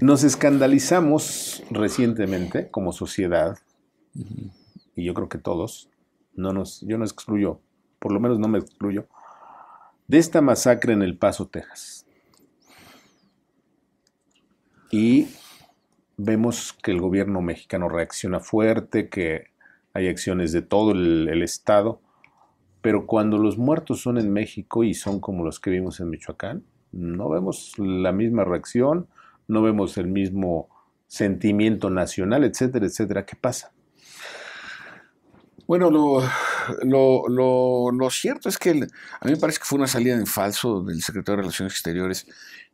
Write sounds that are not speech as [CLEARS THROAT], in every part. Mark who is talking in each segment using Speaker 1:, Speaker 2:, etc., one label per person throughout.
Speaker 1: Nos escandalizamos recientemente como sociedad, y yo creo que todos, no nos, yo no excluyo, por lo menos no me excluyo, de esta masacre en El Paso, Texas. Y vemos que el gobierno mexicano reacciona fuerte, que hay acciones de todo el Estado, pero cuando los muertos son en México y son como los que vimos en Michoacán, no vemos la misma reacción, no vemos el mismo sentimiento nacional, etcétera, etcétera. ¿Qué pasa? Bueno,
Speaker 2: lo, cierto es que a mí me parece que fue una salida en falso del secretario de Relaciones Exteriores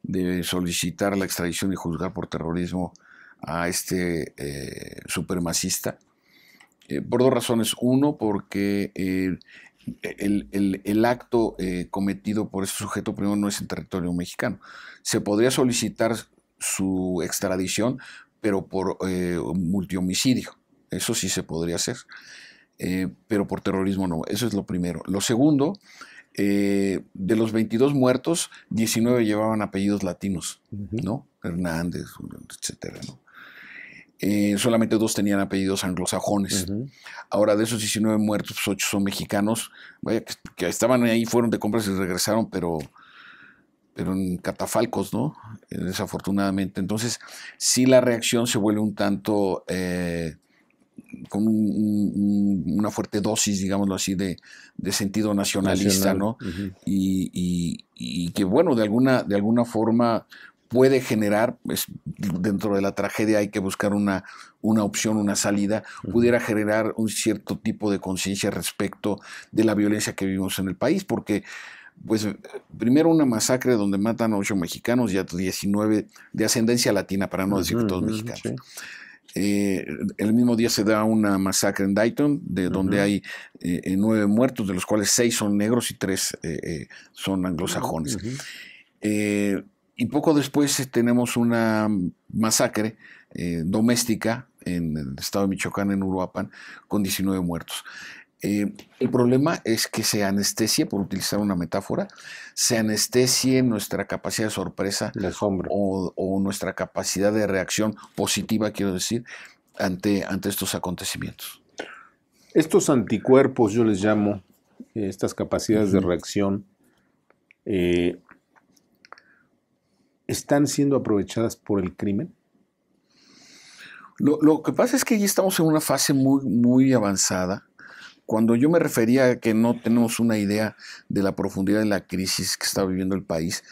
Speaker 2: de solicitar la extradición y juzgar por terrorismo a este eh, supremacista. Eh, por dos razones. Uno, porque eh, el, el, acto cometido por este sujeto primero no es en territorio mexicano. Se podría solicitar su extradición, pero por eh, multihomicidio. Eso sí se podría hacer, eh, pero por terrorismo no. Eso es lo primero. Lo segundo, eh, de los 22 muertos, 19 llevaban apellidos latinos, ¿no? Hernández, etcétera, eh, solamente dos tenían apellidos anglosajones. Ahora, de esos 19 muertos, 8 pues, son mexicanos. Vaya, que, que, estaban ahí, fueron de compras y regresaron, pero pero en catafalcos, ¿no? Desafortunadamente. Entonces, sí la reacción se vuelve un tanto eh, con una fuerte dosis, digámoslo así, de, sentido nacionalista, ¿no? y, que, bueno, de alguna, de alguna forma puede generar, pues, dentro de la tragedia hay que buscar una, una opción, una salida, pudiera generar un cierto tipo de conciencia respecto de la violencia que vivimos en el país, porque pues primero una masacre donde matan a ocho mexicanos y a 19 de ascendencia latina, para no decir que todos mexicanos. Eh, el mismo día se da una masacre en Dayton, de donde hay eh, eh, nueve muertos, de los cuales seis son negros y tres son anglosajones. y poco después tenemos una masacre doméstica en el estado de Michoacán, en Uruapan, con 19 muertos. Eh, el problema es que se anestesie, por utilizar una metáfora, se anestesie nuestra capacidad de sorpresa o, nuestra capacidad de reacción
Speaker 1: positiva, quiero decir, ante, estos acontecimientos. Estos anticuerpos, yo les llamo, eh, estas capacidades de reacción, eh, ¿están siendo aprovechadas por el crimen? Lo, que pasa es que ya estamos en una fase muy, muy avanzada
Speaker 2: cuando yo me refería a que no tenemos una idea de la profundidad de la crisis que está viviendo el país,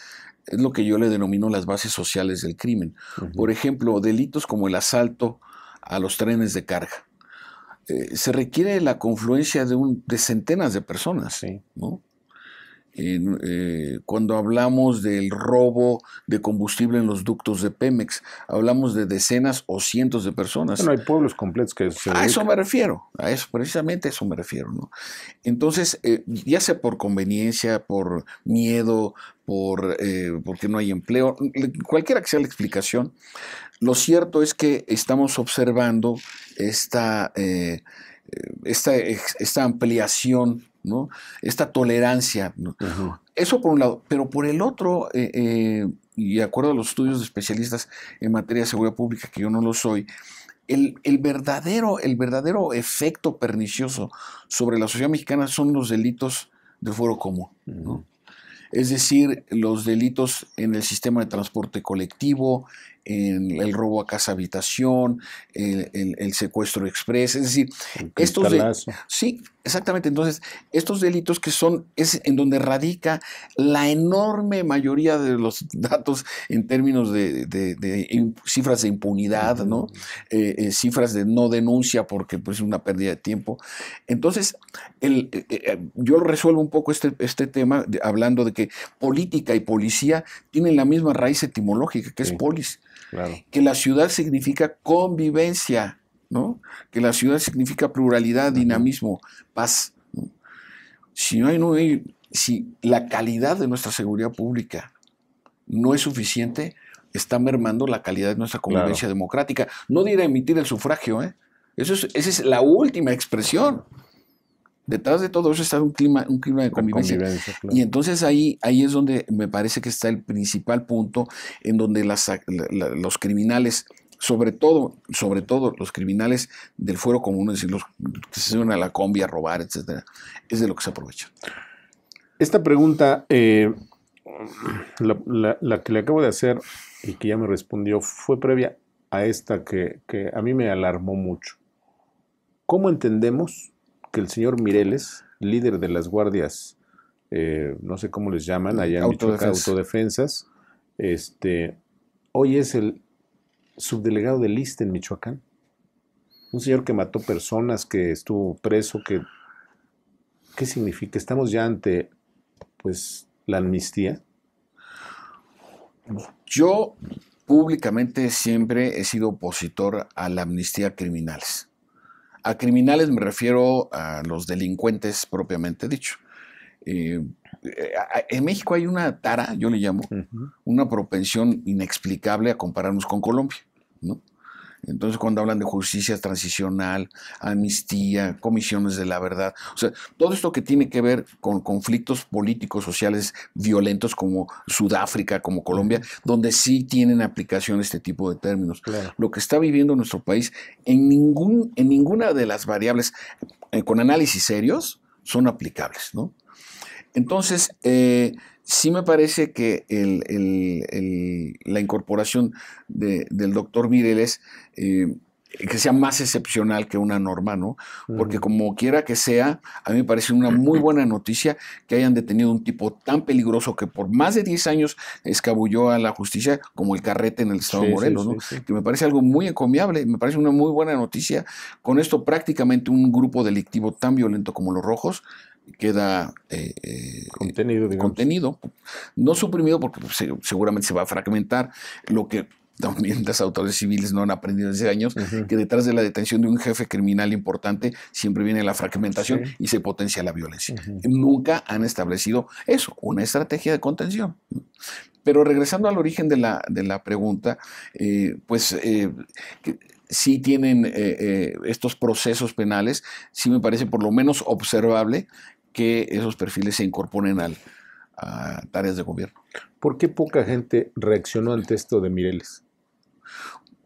Speaker 2: es lo que yo le denomino las bases sociales del crimen. Por ejemplo, delitos como el asalto a los trenes de carga. Eh, se requiere la confluencia de, un, de centenas de personas, ¿no? Eh, cuando hablamos del robo de combustible en los ductos de Pemex, hablamos de decenas o cientos de personas. No hay pueblos completos que se... A eso me refiero, a eso, precisamente a eso me refiero. Entonces, eh, ya sea por conveniencia, por miedo, por, eh, porque no hay empleo, cualquiera que sea la explicación, lo cierto es que estamos observando esta... Esta, esta, ampliación ¿no? Esta tolerancia. Eso por un lado. Pero por el otro, eh, eh, y de acuerdo a los estudios de especialistas en materia de seguridad pública, que yo no lo soy, el, el, verdadero, el verdadero efecto pernicioso sobre la sociedad mexicana son los delitos de foro común. Es decir, los delitos en el sistema de transporte colectivo, el robo a casa habitación, el, secuestro express, es decir, estos sí, exactamente, entonces estos delitos que son es en donde radica la enorme mayoría de los [LAUGHS] datos en términos de, cifras de impunidad, ¿no? Eh, eh, cifras de no denuncia porque pues es una pérdida de tiempo. Entonces, el, eh, yo resuelvo un poco este, este tema hablando de que política y policía tienen la misma raíz etimológica que es polis. Que la ciudad significa convivencia, ¿no? Que la ciudad significa pluralidad, dinamismo, paz. Si no hay, si la calidad de nuestra seguridad pública no es suficiente, está mermando la calidad de nuestra convivencia democrática. No diré emitir el sufragio, ¿eh? esa es la última expresión detrás de todo eso está un clima, un clima de convivencia. Y entonces ahí, ahí es donde me parece que está el principal punto en donde los criminales sobre todo, sobre todo los criminales del fuero común, es decir, los que se suben a la combi a
Speaker 1: robar, etcétera, es de lo que se aprovechan. Esta pregunta, eh, la, que le acabo de hacer y que ya me respondió, fue previa a esta que, que a mí me alarmó mucho. ¿Cómo entendemos que el señor Mireles, líder de las guardias, eh, no sé cómo les llaman, allá en Michoacán, autodefensas, este, hoy es el subdelegado del ISTE en Michoacán. Un señor que mató personas, que estuvo preso, que... ¿Qué significa? Estamos ya ante, pues, la amnistía. Yo públicamente siempre he sido
Speaker 2: opositor a la amnistía criminales. A criminales me refiero a los delincuentes propiamente dicho. Eh, eh, en México hay una tara, yo le llamo, una propensión inexplicable a compararnos con Colombia. ¿no? Entonces, cuando hablan de justicia transicional, amnistía, comisiones de la verdad, o sea, todo esto que tiene que ver con conflictos políticos, sociales violentos como Sudáfrica, como Colombia, donde sí tienen aplicación este tipo de términos. Lo que está viviendo nuestro país en, ningún, en ninguna de las variables, eh, con análisis serios, son aplicables, ¿no? Entonces, eh, sí me parece que el, la incorporación del doctor Mireles eh, que sea más excepcional que una norma, ¿no? Porque como quiera que sea, a mí me parece una muy [CLEARS THROAT] buena noticia que hayan detenido un tipo tan peligroso que por más de 10 años escabulló a la justicia como el carrete en el estado de Morelos, ¿no? que me parece algo muy encomiable, me parece una muy buena noticia. Con esto prácticamente un grupo delictivo tan violento como los rojos queda eh, eh, contenido, no suprimido porque pues, seguramente se va a fragmentar, lo que también [LAUGHS] las autoridades civiles no han aprendido desde años, que detrás de la detención de un jefe criminal importante siempre viene la fragmentación y se potencia la violencia. Nunca han establecido eso, una estrategia de contención. Pero regresando al origen de la, de la pregunta, eh, pues sí tienen estos procesos penales, sí me parece por lo menos observable que esos perfiles se incorporen al, a tareas de gobierno. ¿Por qué poca gente reaccionó al texto de Mireles?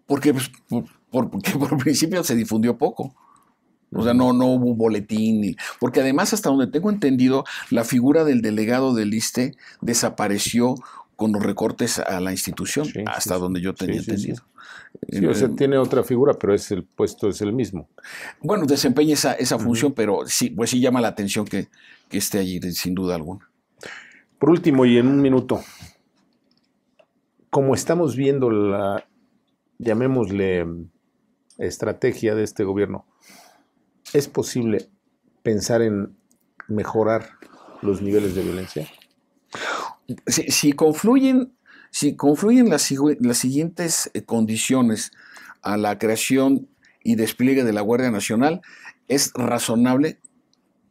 Speaker 2: Porque, pues, [LAUGHS] por, principio se difundió poco. O sea, no, no hubo boletín. porque además, hasta donde tengo entendido, la figura del delegado del ISTE desapareció con los recortes a la institución, hasta donde yo tenía entendido. Sí, eh, tiene otra figura, pero es el puesto es el mismo. Bueno, desempeña esa, esa función, pero sí,
Speaker 1: pues sí llama la atención que, que esté allí, sin duda alguna. Por último, y en un minuto, como estamos viendo la, llamémosle, estrategia de este gobierno, ¿es posible pensar en mejorar los niveles de violencia? si,
Speaker 2: confluyen, si confluyen las, siguientes eh, condiciones a la creación y despliegue de la Guardia Nacional, es razonable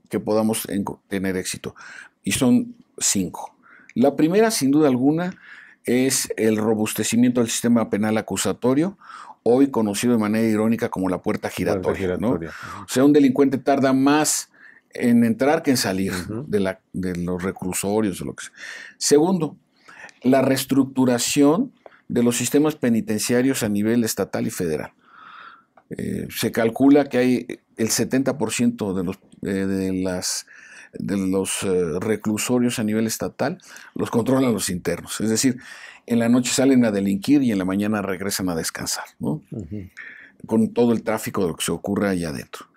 Speaker 2: que podamos tener éxito. Y son cinco. La primera, sin duda alguna, es el robustecimiento del sistema penal acusatorio, hoy conocido de manera irónica como la puerta giratoria. O sea, un delincuente tarda más en entrar que en salir de, la, de, los reclusorios lo que Segundo, la reestructuración de los sistemas penitenciarios a nivel estatal y federal. Eh, se calcula que hay el 70% de los, eh, de las, de los eh, reclusorios a nivel estatal los controlan los internos. Es decir, en la noche salen a delinquir y en la mañana regresan a descansar, con todo el tráfico de lo que se ocurre allá adentro.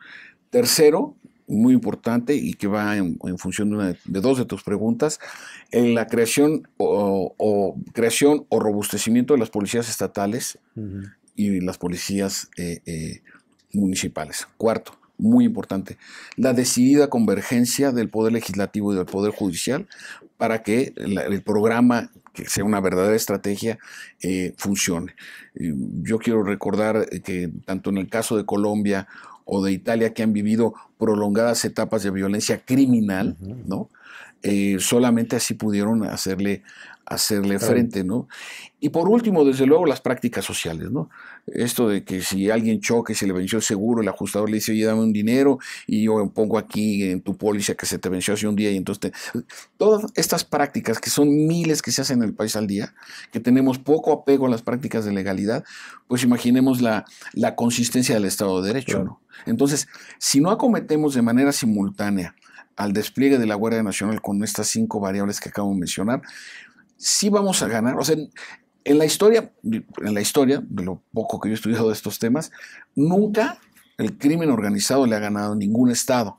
Speaker 2: Tercero, muy importante y que va en, función de, dos de tus preguntas, en la creación o, creación o robustecimiento de las policías estatales y las policías eh, eh, municipales. Cuarto, muy importante, la decidida convergencia del Poder Legislativo y del Poder Judicial para que el, programa, que sea una verdadera estrategia, eh, funcione. Yo quiero recordar que tanto en el caso de Colombia o de Italia, que han vivido prolongadas etapas de violencia criminal, ¿no? Eh, solamente así pudieron hacerle, hacerle frente, ¿no? Y por último, desde luego, las prácticas sociales, ¿no? Esto de que si alguien choque, se le venció el seguro, el ajustador le dice, oye, dame un dinero y yo pongo aquí en tu póliza que se te venció hace un día y entonces... Todas estas prácticas, que son miles que se hacen en el país al día, que tenemos poco apego a las prácticas de legalidad, pues imaginemos la, la consistencia del Estado de Derecho, ¿no? Entonces, si no ha de manera simultánea al despliegue de la Guardia Nacional con estas cinco variables que acabo de mencionar, sí vamos a ganar. O sea, en la historia, en la historia, de lo poco que yo he estudiado de estos temas, nunca el crimen organizado le ha ganado ningún Estado.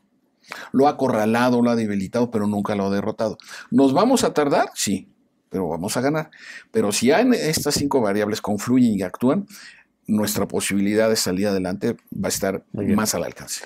Speaker 2: Lo ha acorralado, lo ha debilitado, pero nunca lo ha derrotado. ¿Nos vamos a tardar? Sí, pero vamos a ganar. Pero si hay estas cinco variables confluyen y actúan, nuestra
Speaker 1: posibilidad de salir adelante va a estar más al alcance.